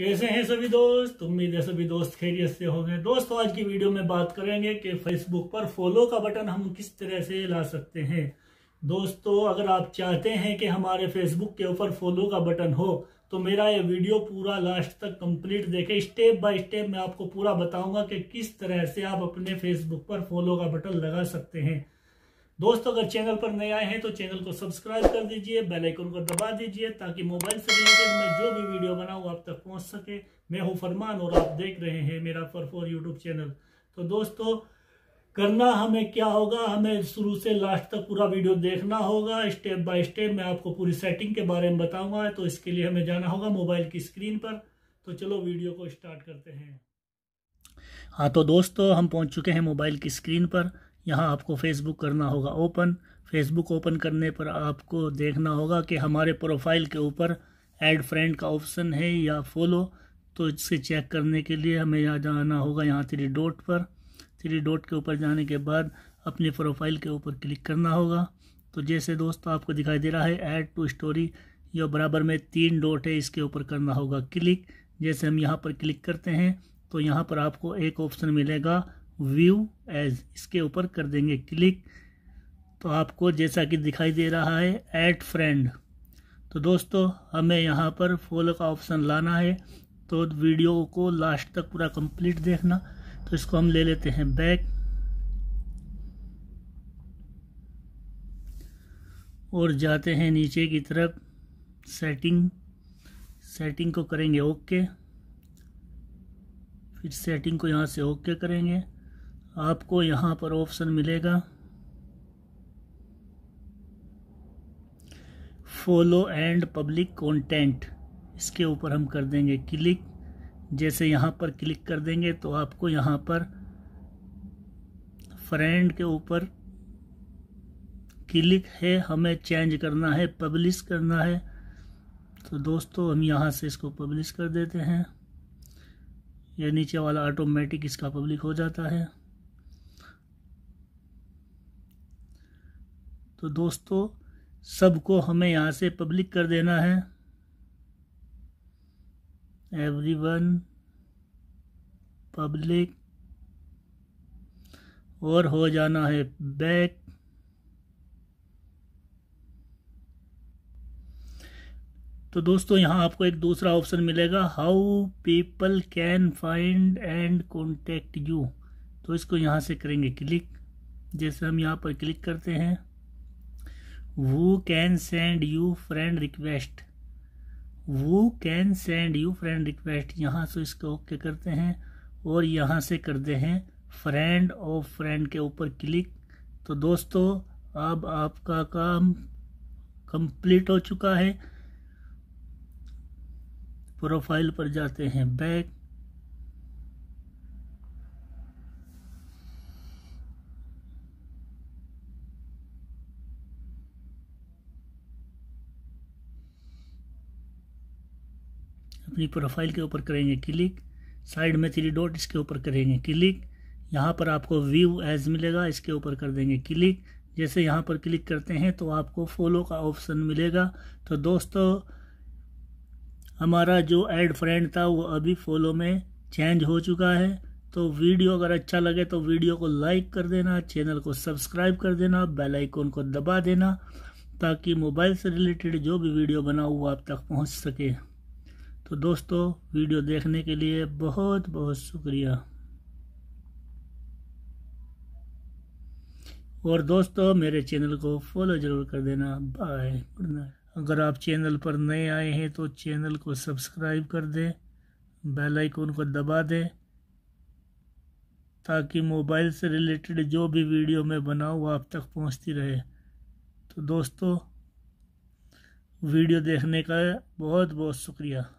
कैसे हैं सभी दोस्त उम्मीद है सभी दोस्त खैरियत से होंगे दोस्तों आज की वीडियो में बात करेंगे कि फेसबुक पर फॉलो का बटन हम किस तरह से ला सकते हैं दोस्तों अगर आप चाहते हैं कि हमारे फेसबुक के ऊपर फॉलो का बटन हो तो मेरा ये वीडियो पूरा लास्ट तक कंप्लीट देखें स्टेप बाय स्टेप मैं आपको पूरा बताऊंगा कि किस तरह से आप अपने फेसबुक पर फॉलो का बटन लगा सकते हैं दोस्तों अगर चैनल पर नए आए हैं तो चैनल को सब्सक्राइब कर दीजिए बेल आइकन को दबा दीजिए ताकि मोबाइल से रिलेटेड मैं जो भी वीडियो बनाऊँ आप तक पहुँच सके मैं हूँ फरमान और आप देख रहे हैं मेरा फर फॉर यूट्यूब चैनल तो दोस्तों करना हमें क्या होगा हमें शुरू से लास्ट तक पूरा वीडियो देखना होगा स्टेप बाय स्टेप मैं आपको पूरी सेटिंग के बारे में बताऊंगा तो इसके लिए हमें जाना होगा मोबाइल की स्क्रीन पर तो चलो वीडियो को स्टार्ट करते हैं हाँ तो दोस्तों हम पहुंच चुके हैं मोबाइल की स्क्रीन पर यहाँ आपको फेसबुक करना होगा ओपन फेसबुक ओपन करने पर आपको देखना होगा कि हमारे प्रोफाइल के ऊपर ऐड फ्रेंड का ऑप्शन है या फॉलो तो इससे चेक करने के लिए हमें यहाँ जाना होगा यहाँ थ्री डॉट पर थ्री डॉट के ऊपर जाने के बाद अपने प्रोफाइल के ऊपर क्लिक करना होगा तो जैसे दोस्तों आपको दिखाई दे रहा है ऐड टू स्टोरी या बराबर में तीन डॉट है इसके ऊपर करना होगा क्लिक जैसे हम यहाँ पर क्लिक करते हैं तो यहाँ पर आपको एक ऑप्शन मिलेगा व्यू एज इसके ऊपर कर देंगे क्लिक तो आपको जैसा कि दिखाई दे रहा है ऐड फ्रेंड तो दोस्तों हमें यहाँ पर फॉलो का ऑप्शन लाना है तो वीडियो को लास्ट तक पूरा कंप्लीट देखना तो इसको हम ले लेते हैं बैक और जाते हैं नीचे की तरफ सेटिंग सेटिंग को करेंगे ओके फिर सेटिंग को यहाँ से ओके करेंगे आपको यहाँ पर ऑप्शन मिलेगा फॉलो एंड पब्लिक कंटेंट इसके ऊपर हम कर देंगे क्लिक जैसे यहाँ पर क्लिक कर देंगे तो आपको यहाँ पर फ्रेंड के ऊपर क्लिक है हमें चेंज करना है पब्लिश करना है तो दोस्तों हम यहाँ से इसको पब्लिश कर देते हैं या नीचे वाला ऑटोमेटिक इसका पब्लिक हो जाता है तो दोस्तों सबको हमें यहाँ से पब्लिक कर देना है एवरीवन पब्लिक और हो जाना है बैक तो दोस्तों यहाँ आपको एक दूसरा ऑप्शन मिलेगा how people can find and contact you तो इसको यहाँ से करेंगे क्लिक जैसे हम यहाँ पर क्लिक करते हैं वो can send you friend request वो can send you friend request यहाँ से इसको ओके करते हैं और यहाँ से करते हैं फ्रेंड और फ्रेंड के ऊपर क्लिक तो दोस्तों अब आपका काम कंप्लीट हो चुका है प्रोफाइल पर जाते हैं बैक अपनी प्रोफाइल के ऊपर करेंगे क्लिक साइड में थ्री डॉट इसके ऊपर करेंगे क्लिक यहाँ पर आपको व्यू एज मिलेगा इसके ऊपर कर देंगे क्लिक जैसे यहाँ पर क्लिक करते हैं तो आपको फॉलो का ऑप्शन मिलेगा तो दोस्तों हमारा जो एड फ्रेंड था वो अभी फॉलो में चेंज हो चुका है तो वीडियो अगर अच्छा लगे तो वीडियो को लाइक कर देना चैनल को सब्सक्राइब कर देना बेल आइकॉन को दबा देना ताकि मोबाइल से रिलेटेड जो भी वीडियो बनाओ वो आप तक पहुंच सके तो दोस्तों वीडियो देखने के लिए बहुत बहुत शुक्रिया और दोस्तों मेरे चैनल को फॉलो ज़रूर कर देना बाय अगर आप चैनल पर नए आए हैं तो चैनल को सब्सक्राइब कर दें बेल आइकन को दबा दें ताकि मोबाइल से रिलेटेड जो भी वीडियो मैं बनाऊँ आप तक पहुंचती रहे तो दोस्तों वीडियो देखने का बहुत बहुत शुक्रिया